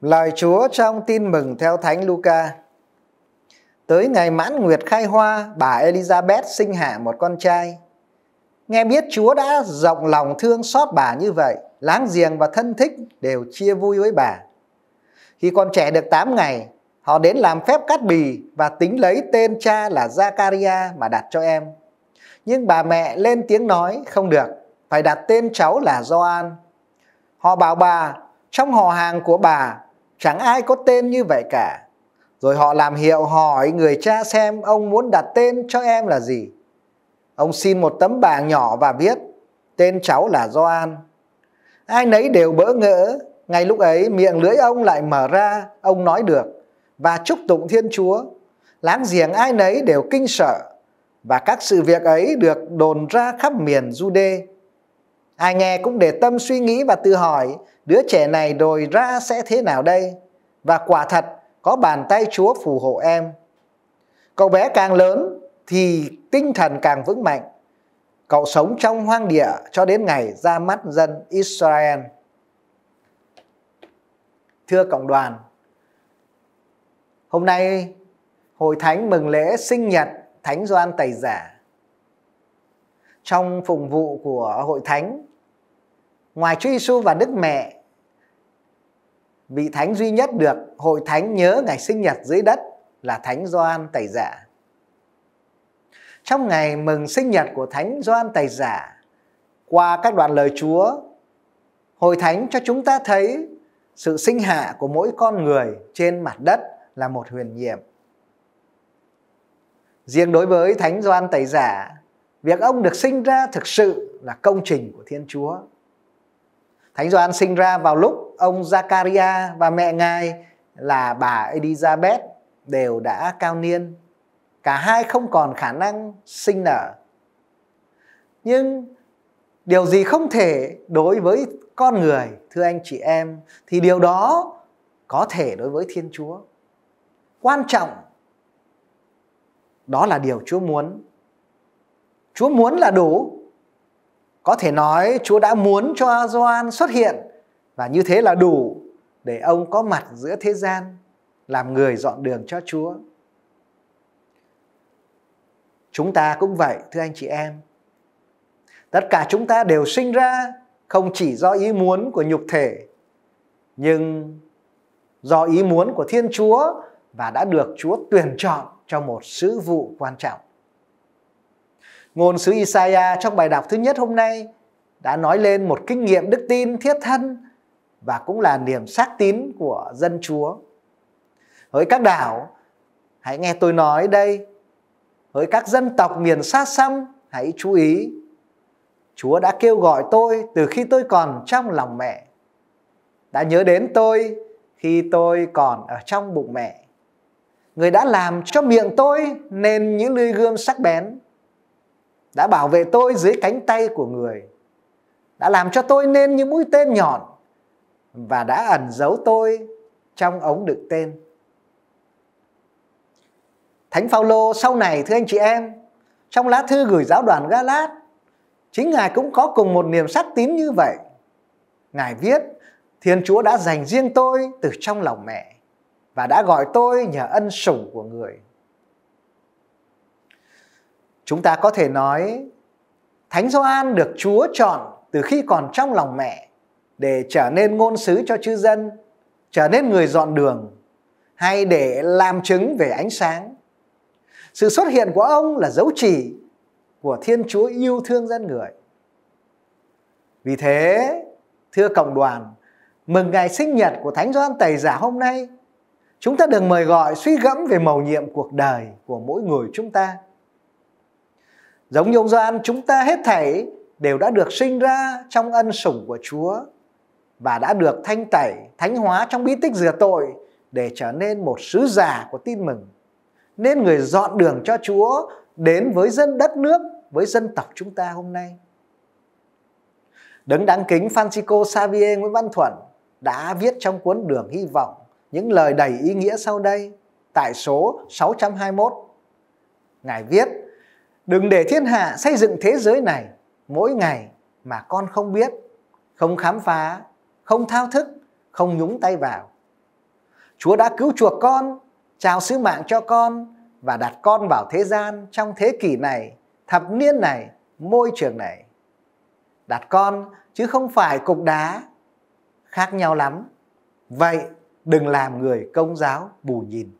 Lời Chúa trong tin mừng theo Thánh Luca. Tới ngày mãn nguyệt khai hoa, bà Elizabeth sinh hạ một con trai. Nghe biết Chúa đã rộng lòng thương xót bà như vậy, láng giềng và thân thích đều chia vui với bà. Khi con trẻ được 8 ngày, họ đến làm phép cắt bì và tính lấy tên cha là Zakaria mà đặt cho em. Nhưng bà mẹ lên tiếng nói không được, phải đặt tên cháu là Gioan. Họ bảo bà trong họ hàng của bà Chẳng ai có tên như vậy cả Rồi họ làm hiệu hỏi người cha xem ông muốn đặt tên cho em là gì Ông xin một tấm bảng nhỏ và viết Tên cháu là Doan Ai nấy đều bỡ ngỡ Ngay lúc ấy miệng lưỡi ông lại mở ra Ông nói được Và chúc tụng Thiên Chúa Láng giềng ai nấy đều kinh sợ Và các sự việc ấy được đồn ra khắp miền Judea. Ai nghe cũng để tâm suy nghĩ và tự hỏi đứa trẻ này đồi ra sẽ thế nào đây? Và quả thật có bàn tay Chúa phù hộ em. Cậu bé càng lớn thì tinh thần càng vững mạnh. Cậu sống trong hoang địa cho đến ngày ra mắt dân Israel. Thưa cộng đoàn, hôm nay Hội Thánh mừng lễ sinh nhật Thánh Doan Tẩy Giả trong phụng vụ của hội thánh ngoài Chúa Giêsu và Đức Mẹ vị thánh duy nhất được hội thánh nhớ ngày sinh nhật dưới đất là thánh Gioan Tẩy Giả. Trong ngày mừng sinh nhật của thánh Gioan Tẩy Giả, qua các đoạn lời Chúa, hội thánh cho chúng ta thấy sự sinh hạ của mỗi con người trên mặt đất là một huyền nhiệm. Riêng đối với thánh Gioan Tẩy Giả, việc ông được sinh ra thực sự là công trình của Thiên Chúa. Thánh Gioan sinh ra vào lúc ông Zakaria và mẹ ngài là bà Elizabeth đều đã cao niên. Cả hai không còn khả năng sinh nở. Nhưng điều gì không thể đối với con người, thưa anh chị em, thì điều đó có thể đối với Thiên Chúa. Quan trọng đó là điều Chúa muốn Chúa muốn là đủ. Có thể nói Chúa đã muốn cho Gioan xuất hiện và như thế là đủ để ông có mặt giữa thế gian làm người dọn đường cho Chúa. Chúng ta cũng vậy thưa anh chị em. Tất cả chúng ta đều sinh ra không chỉ do ý muốn của nhục thể nhưng do ý muốn của Thiên Chúa và đã được Chúa tuyển chọn cho một sứ vụ quan trọng. Ngôn sứ Isaiah trong bài đọc thứ nhất hôm nay đã nói lên một kinh nghiệm đức tin thiết thân và cũng là niềm xác tín của dân Chúa. Hỡi các đảo, hãy nghe tôi nói đây. Hỡi các dân tộc miền xa xăm, hãy chú ý. Chúa đã kêu gọi tôi từ khi tôi còn trong lòng mẹ. Đã nhớ đến tôi khi tôi còn ở trong bụng mẹ. Người đã làm cho miệng tôi nên những lưỡi gươm sắc bén đã bảo vệ tôi dưới cánh tay của người đã làm cho tôi nên những mũi tên nhọn và đã ẩn giấu tôi trong ống đựng tên Thánh Phaolô sau này thưa anh chị em trong lá thư gửi giáo đoàn Galat chính ngài cũng có cùng một niềm sắc tín như vậy ngài viết Thiên Chúa đã dành riêng tôi từ trong lòng mẹ và đã gọi tôi nhờ ân sủng của người Chúng ta có thể nói Thánh Gioan được Chúa chọn từ khi còn trong lòng mẹ để trở nên ngôn sứ cho chư dân, trở nên người dọn đường hay để làm chứng về ánh sáng. Sự xuất hiện của ông là dấu chỉ của Thiên Chúa yêu thương dân người. Vì thế, thưa cộng đoàn, mừng ngày sinh nhật của Thánh Gioan Tẩy Giả hôm nay, chúng ta được mời gọi suy gẫm về mầu nhiệm cuộc đời của mỗi người chúng ta Giống như ông Gioan, chúng ta hết thảy đều đã được sinh ra trong ân sủng của Chúa và đã được thanh tẩy, thánh hóa trong bí tích rửa tội để trở nên một sứ giả của tin mừng. Nên người dọn đường cho Chúa đến với dân đất nước, với dân tộc chúng ta hôm nay. Đấng đáng kính Francisco Xavier Nguyễn Văn Thuận đã viết trong cuốn Đường Hy Vọng những lời đầy ý nghĩa sau đây tại số 621. Ngài viết Đừng để thiên hạ xây dựng thế giới này mỗi ngày mà con không biết, không khám phá, không thao thức, không nhúng tay vào. Chúa đã cứu chuộc con, chào sứ mạng cho con và đặt con vào thế gian trong thế kỷ này, thập niên này, môi trường này. Đặt con chứ không phải cục đá, khác nhau lắm. Vậy đừng làm người công giáo bù nhìn.